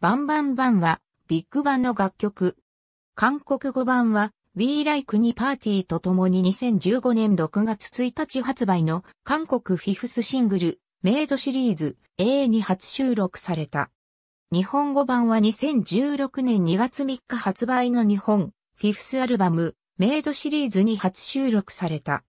バンバンバンは、ビッグバンの楽曲。韓国語版は、We Like にパーティーと共に2015年6月1日発売の韓国フィフスシングル、メイドシリーズ A に初収録された。日本語版は2016年2月3日発売の日本、フィフスアルバム、メイドシリーズに初収録された。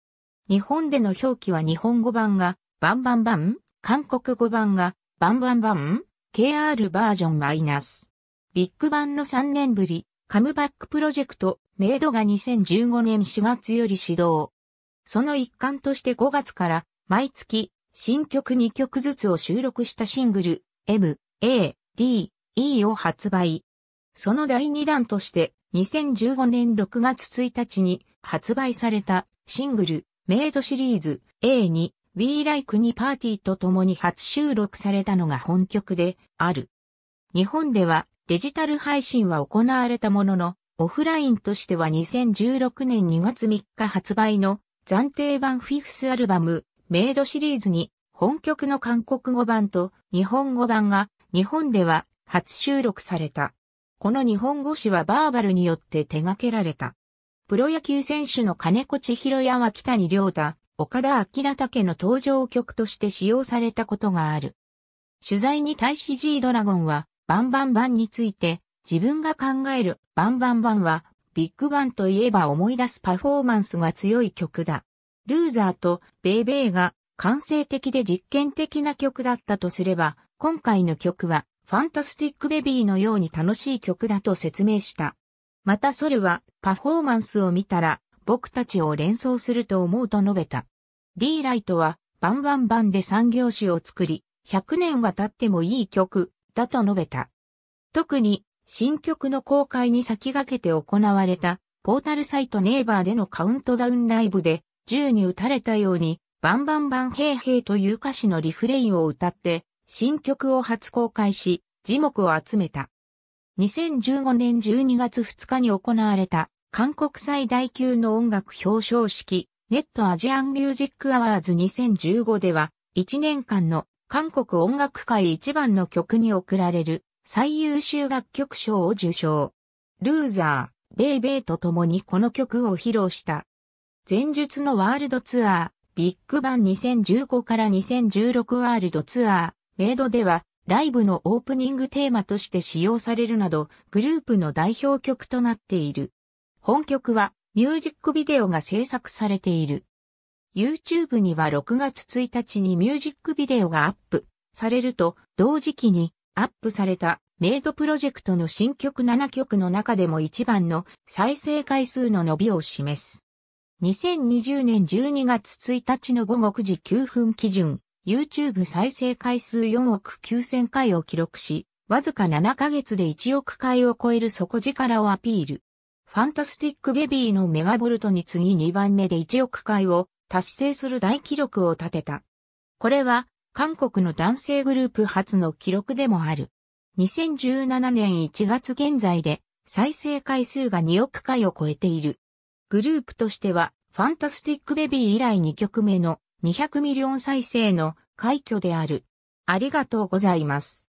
日本での表記は日本語版が、バンバンバン、韓国語版が、バンバンバン KR バージョンマイナス。ビッグバンの3年ぶり、カムバックプロジェクト、メイドが2015年4月より始動。その一環として5月から、毎月、新曲2曲ずつを収録したシングル、M、A、D、E を発売。その第2弾として、2015年6月1日に発売されたシングル、メイドシリーズ A に w e Like にパーティーと共に初収録されたのが本曲である。日本ではデジタル配信は行われたものの、オフラインとしては2016年2月3日発売の暫定版フィフスアルバム、メイドシリーズに本曲の韓国語版と日本語版が日本では初収録された。この日本語詞はバーバルによって手掛けられた。プロ野球選手の金子千尋や脇谷亮太、岡田明武の登場曲として使用されたことがある。取材に対し G ドラゴンは、バンバンバンについて、自分が考えるバンバンバンは、ビッグバンといえば思い出すパフォーマンスが強い曲だ。ルーザーとベイベーが完成的で実験的な曲だったとすれば、今回の曲は、ファンタスティックベビーのように楽しい曲だと説明した。またソルは、パフォーマンスを見たら、僕たちを連想すると思うと述べた。D ライトは、バンバンバンで産業史を作り、100年が経ってもいい曲、だと述べた。特に、新曲の公開に先駆けて行われた、ポータルサイトネイバーでのカウントダウンライブで、銃に撃たれたように、バンバンバンヘイヘイという歌詞のリフレインを歌って、新曲を初公開し、字幕を集めた。2015年12月2日に行われた韓国最大級の音楽表彰式、ネットアジアンミュージックアワーズ2015では、1年間の韓国音楽界一番の曲に贈られる最優秀楽曲賞を受賞。ルーザー、ベイベイと共にこの曲を披露した。前述のワールドツアー、ビッグバン2015から2016ワールドツアー、メイドでは、ライブのオープニングテーマとして使用されるなど、グループの代表曲となっている。本曲はミュージックビデオが制作されている。YouTube には6月1日にミュージックビデオがアップされると同時期にアップされたメイドプロジェクトの新曲7曲の中でも一番の再生回数の伸びを示す。2020年12月1日の午後9時9分基準、YouTube 再生回数4億9000回を記録し、わずか7ヶ月で1億回を超える底力をアピール。ファンタスティックベビーのメガボルトに次2番目で1億回を達成する大記録を立てた。これは韓国の男性グループ初の記録でもある。2017年1月現在で再生回数が2億回を超えている。グループとしてはファンタスティックベビー以来2曲目の200ミリオン再生の快挙である。ありがとうございます。